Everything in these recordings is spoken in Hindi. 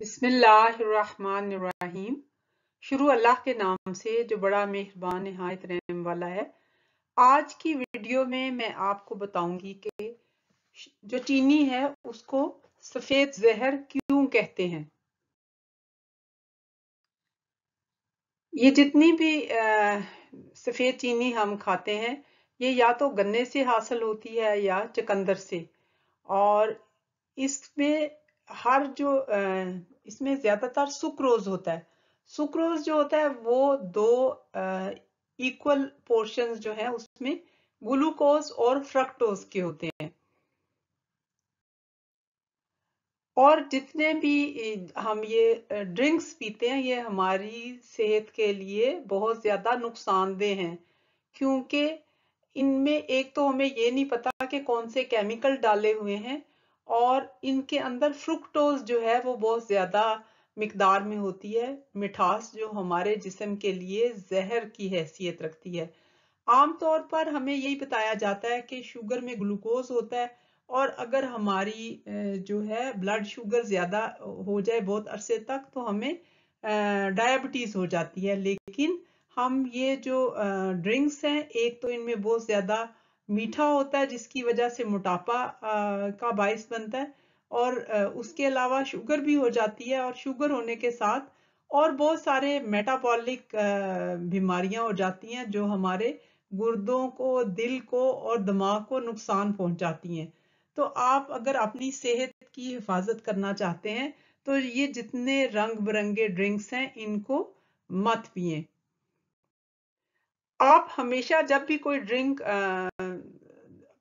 बिस्मिल्लाहिर्रहमानिर्रहीम शुरू अल्लाह के नाम से जो बड़ा मेहरबान नहायत रहम वाला है आज की वीडियो में मैं आपको बताऊंगी कि जो चीनी है उसको सफेद जहर क्यों कहते हैं ये जितनी भी आ, सफेद चीनी हम खाते हैं ये या तो गन्ने से हासिल होती है या चकंदर से और इसमें हर जो आ, इसमें ज्यादातर सुक्रोज होता है सुक्रोज जो होता है वो दो इक्वल पोर्शंस जो है उसमें ग्लूकोज और फ्रक्टोज के होते हैं और जितने भी हम ये ड्रिंक्स पीते हैं ये हमारी सेहत के लिए बहुत ज़्यादा नुकसानदेह हैं क्योंकि इनमें एक तो हमें ये नहीं पता कि कौन से केमिकल डाले हुए हैं और इनके अंदर फ्रुक्टोज जो है वो बहुत ज़्यादा मकदार में होती है मिठास जो हमारे जिसम के लिए जहर की हैसियत रखती है आमतौर पर हमें यही बताया जाता है कि शुगर में ग्लूकोज होता है और अगर हमारी जो है ब्लड शुगर ज़्यादा हो जाए बहुत अरसे तक तो हमें डायबिटीज़ हो जाती है लेकिन हम ये जो ड्रिंक्स हैं एक तो इनमें बहुत ज़्यादा मीठा होता है जिसकी वजह से मोटापा का बायस बनता है और उसके अलावा शुगर भी हो जाती है और शुगर होने के साथ और बहुत सारे मेटाबॉलिक बीमारियां हो जाती हैं जो हमारे गुर्दों को दिल को और दिमाग को नुकसान पहुंचाती हैं तो आप अगर अपनी सेहत की हिफाजत करना चाहते हैं तो ये जितने रंग बिरंगे ड्रिंक्स हैं इनको मत पिए आप हमेशा जब भी कोई ड्रिंक आ,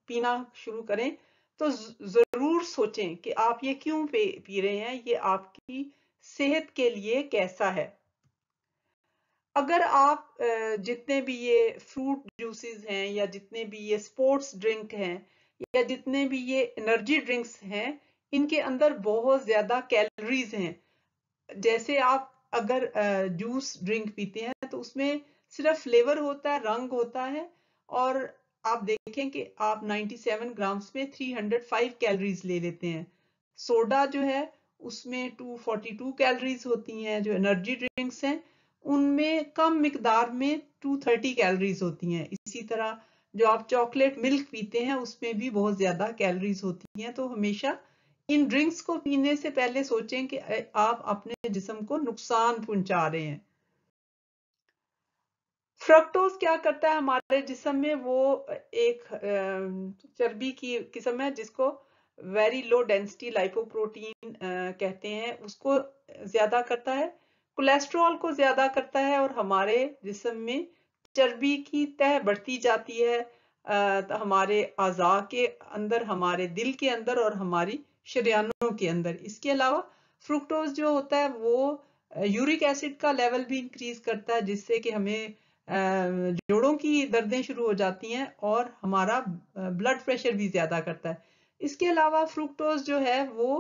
पीना शुरू करें तो जरूर सोचें कि आप ये क्यों पी रहे हैं ये आपकी सेहत के लिए कैसा है अगर आप जितने भी ये फ्रूट जूसेस हैं या जितने भी ये स्पोर्ट्स ड्रिंक हैं या जितने भी ये एनर्जी ड्रिंक्स हैं इनके अंदर बहुत ज्यादा कैलोरीज हैं जैसे आप अगर जूस ड्रिंक पीते हैं तो उसमें सिर्फ फ्लेवर होता है रंग होता है और आप देखें कि आप 97 ग्राम्स में 305 कैलोरीज ले लेते हैं सोडा जो है उसमें 242 कैलोरीज होती हैं जो एनर्जी ड्रिंक्स हैं उनमें कम मकदार में 230 कैलोरीज होती हैं इसी तरह जो आप चॉकलेट मिल्क पीते हैं उसमें भी बहुत ज़्यादा कैलोरीज होती हैं तो हमेशा इन ड्रिंक्स को पीने से पहले सोचें कि आप अपने जिसम को नुकसान पहुंचा रहे हैं फ्रक्टोज क्या करता है हमारे जिसम में वो एक चर्बी की किस्म है जिसको वेरी लो डेंसिटी लाइपोप्रोटीन कहते हैं उसको ज्यादा करता है कोलेस्ट्रॉल को ज्यादा करता है और हमारे जिसम में चर्बी की तह बढ़ती जाती है तो हमारे आज़ा के अंदर हमारे दिल के अंदर और हमारी शरियानों के अंदर इसके अलावा फ्रुक्टोज जो होता है वो यूरिक एसिड का लेवल भी इंक्रीज करता है जिससे कि हमें जोड़ों की दर्दें शुरू हो जाती हैं और हमारा ब्लड प्रेशर भी ज़्यादा करता है इसके अलावा फ्रुक्टोज जो है वो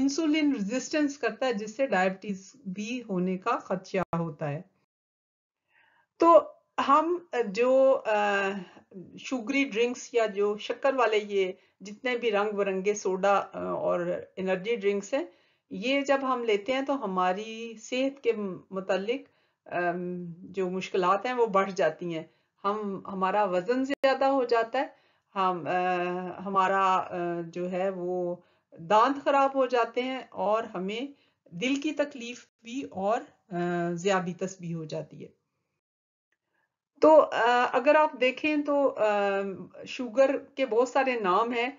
इंसुलिन रेजिस्टेंस करता है जिससे डायबिटीज भी होने का खदशा होता है तो हम जो शुगरी ड्रिंक्स या जो शक्कर वाले ये जितने भी रंग बिरंगे सोडा और एनर्जी ड्रिंक्स हैं ये जब हम लेते हैं तो हमारी सेहत के मतलब जो मुश्किल हैं वो बढ़ जाती हैं हम हमारा वज़न ज़्यादा हो जाता है हम आ, हमारा आ, जो है वो दांत ख़राब हो जाते हैं और हमें दिल की तकलीफ भी और ज़्याबितस भी हो जाती है तो आ, अगर आप देखें तो आ, शुगर के बहुत सारे नाम हैं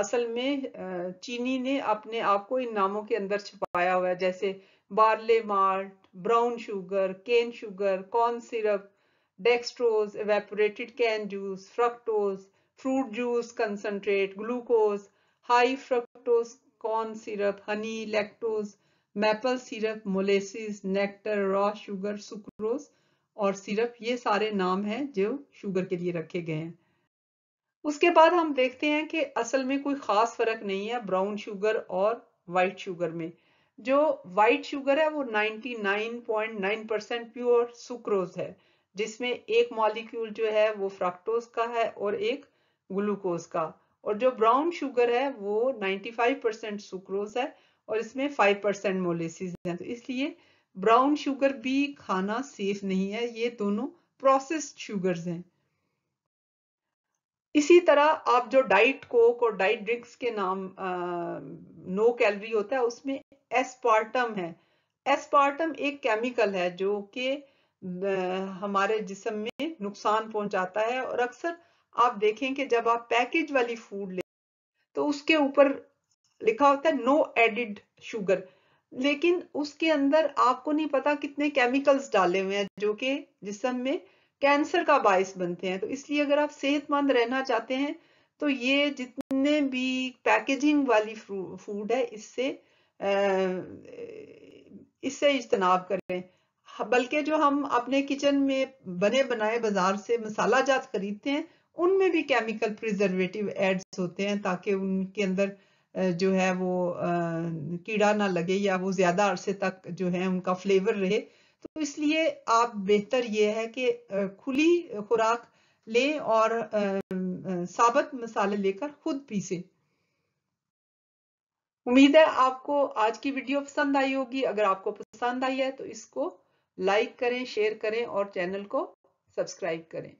असल में चीनी ने अपने आप को इन नामों के अंदर छुपाया हुआ है जैसे barley malt brown sugar cane sugar corn syrup dextrose evaporated cane juice fructose fruit juice concentrate glucose high fructose corn syrup honey lactose maple syrup molasses nectar raw sugar sucrose और सिरप ये सारे नाम हैं जो शुगर के लिए रखे गए हैं उसके बाद हम देखते हैं कि असल में कोई खास फर्क नहीं है ब्राउन शुगर और वाइट शुगर में जो वाइट शुगर है वो 99.9 परसेंट प्योर सुक्रोज है जिसमें एक मॉलिक्यूल जो है वो फ्रक्टोज का है और एक ग्लूकोज का और जो ब्राउन शुगर है वो 95 परसेंट सुक्रोज है और इसमें 5 परसेंट मोलेसिस है तो इसलिए ब्राउन शुगर भी खाना सेफ नहीं है ये दोनों प्रोसेस्ड शुगर हैं इसी तरह आप जो डाइट कोक और डाइट ड्रिंक्स के नाम आ, नो कैलोरी होता है उसमें एस्पार्टम है एस्पार्टम एक केमिकल है जो कि हमारे जिसम में नुकसान पहुंचाता है और अक्सर आप देखें कि जब आप पैकेज वाली फूड ले तो उसके ऊपर लिखा होता है नो एडिड शुगर लेकिन उसके अंदर आपको नहीं पता कितने केमिकल्स डाले हुए हैं जो कि जिसम में कैंसर का बायस बनते हैं तो इसलिए अगर आप सेहतमंद रहना चाहते हैं तो ये जितने भी पैकेजिंग वाली फूड है इससे इससे इज्तनाब करें बल्कि जो हम अपने किचन में बने बनाए बाजार से मसाला जात खरीदते हैं उनमें भी केमिकल प्रिजर्वेटिव एड्स होते हैं ताकि उनके अंदर जो है वो कीड़ा ना लगे या वो ज्यादा अरसे तक जो है उनका फ्लेवर रहे तो इसलिए आप बेहतर ये है कि खुली खुराक लें और साबत मसाले लेकर खुद पीसें उम्मीद है आपको आज की वीडियो पसंद आई होगी अगर आपको पसंद आई है तो इसको लाइक करें शेयर करें और चैनल को सब्सक्राइब करें